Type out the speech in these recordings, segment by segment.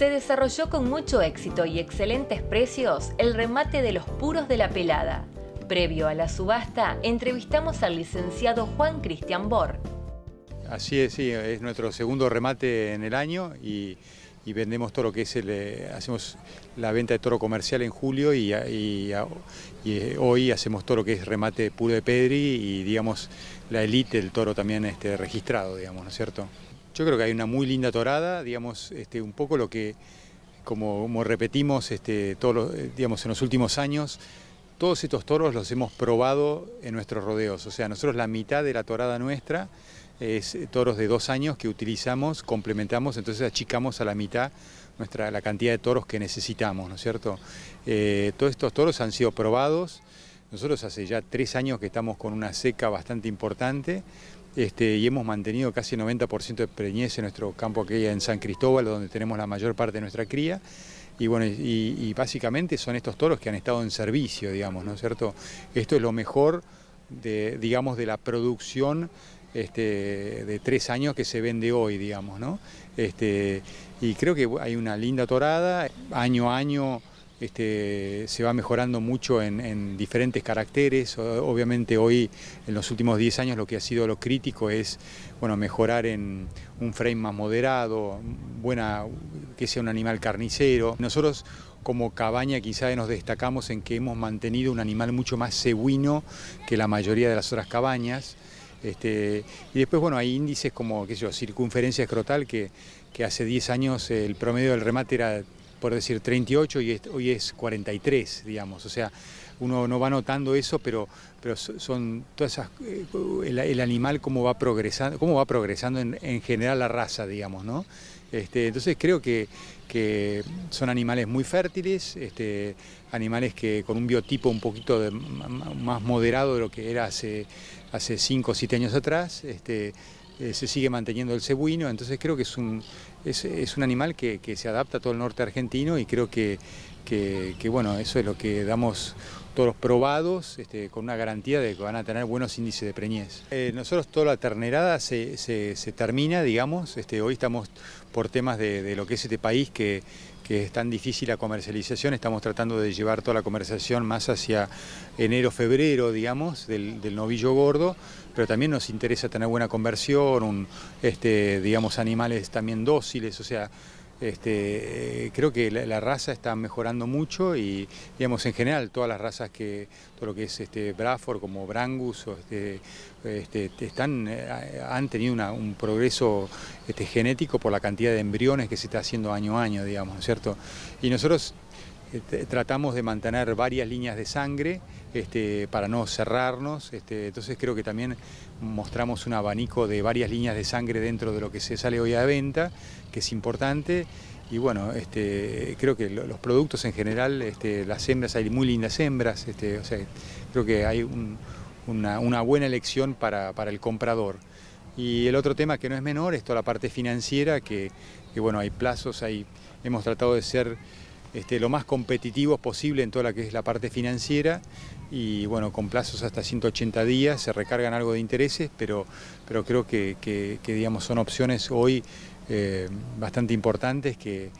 se desarrolló con mucho éxito y excelentes precios el remate de los puros de la pelada. Previo a la subasta, entrevistamos al licenciado Juan Cristian Bor. Así es, sí, es nuestro segundo remate en el año y, vendemos todo lo que es el, eh, hacemos la venta de toro comercial en julio y, eh, hoy hacemos todo lo que es remate puro de Pedri y digamos la elite del toro también este, registrado, digamos, ¿no es cierto? Yo creo que hay una muy linda torada, digamos, este, un poco lo que, como, repetimos este, todos eh, digamos, en los últimos años, todos estos toros los hemos probado en nuestros rodeos. O sea, nosotros la mitad de la torada nuestra es toros de dos años que utilizamos, complementamos, entonces achicamos a la mitad nuestra, la cantidad de toros que necesitamos, ¿no es cierto? Eh, todos estos toros han sido probados. Nosotros hace ya tres años que estamos con una seca bastante importante este, y hemos mantenido casi 90% de preñez en nuestro campo aquí en San Cristóbal, donde tenemos la mayor parte de nuestra cría. Y bueno, y, básicamente son estos toros que han estado en servicio, digamos, ¿no es cierto? Esto es lo mejor de, digamos, de la producción este, de tres años que se vende hoy, digamos, ¿no? Este, y creo que hay una linda torada, año a año este, se va mejorando mucho en, diferentes caracteres. Obviamente hoy, en los últimos 10 años, lo que ha sido lo crítico es bueno, mejorar en un frame más moderado, buena, que sea un animal carnicero. Nosotros como cabaña quizá nos destacamos en que hemos mantenido un animal mucho más cebuino que la mayoría de las otras cabañas. Este, y después, bueno, hay índices como, qué sé yo, circunferencia escrotal, que, que hace 10 años el promedio del remate era por decir 38 y hoy es 43, digamos. O sea, uno no va notando eso, pero, pero son todas esas, eh, el, animal cómo va progresando, cómo va progresando en, general la raza, digamos, ¿no? Este, entonces creo que, son animales muy fértiles, este, animales que con un biotipo un poquito más moderado de lo que era hace, hace 5 o 7 años atrás. Este, eh, se sigue manteniendo el cebuino, entonces creo que es un, es, un animal que, se adapta a todo el norte argentino y creo que, que, que bueno, eso es lo que damos probados, este, con una garantía de que van a tener buenos índices de preñez. Eh, nosotros toda la ternerada se, termina, digamos, este, hoy estamos por temas de, lo que es este país que, es tan difícil la comercialización, estamos tratando de llevar toda la comercialización más hacia enero, febrero, digamos, del, novillo gordo, pero también nos interesa tener buena conversión, este, digamos, animales también dóciles, o sea, este, eh, creo que la, raza está mejorando mucho y, digamos, en general, todas las razas que, todo lo que es este, braford como Brangus, o este, este están, eh, han tenido un progreso este, genético por la cantidad de embriones que se está haciendo año a año, digamos, ¿no es cierto? Y nosotros este, tratamos de mantener varias líneas de sangre este, para no cerrarnos, este, entonces creo que también mostramos un abanico de varias líneas de sangre dentro de lo que se sale hoy a venta, que es importante. Y bueno, creo que los productos en general, las hembras, hay muy lindas hembras, o creo que hay una, buena elección para, el comprador. Y el otro tema que no es menor es toda la parte financiera, que, bueno, hay plazos, hay, hemos tratado de ser este, lo más competitivos posible en toda la que es la parte financiera y bueno, con plazos hasta 180 días, se recargan algo de intereses, pero, pero creo que, digamos, son opciones hoy eh, bastante importantes que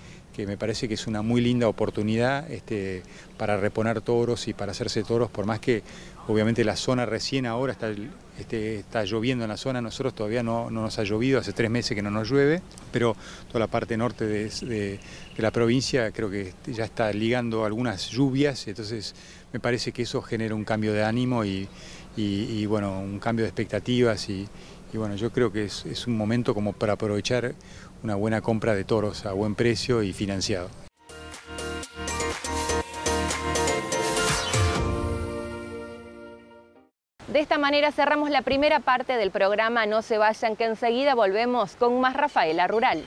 que me parece que es una muy linda oportunidad este, para reponer toros y para hacerse toros, por más que obviamente la zona recién ahora está, este, está lloviendo en la zona, nosotros todavía no, nos ha llovido, hace tres meses que no nos llueve, pero toda la parte norte de, la provincia creo que este, ya está ligando algunas lluvias, entonces me parece que eso genera un cambio de ánimo y, y bueno, un cambio de expectativas y, y bueno, yo creo que es, un momento como para aprovechar una buena compra de toros a buen precio y financiado. De esta manera cerramos la primera parte del programa No se vayan que enseguida volvemos con más Rafaela Rural.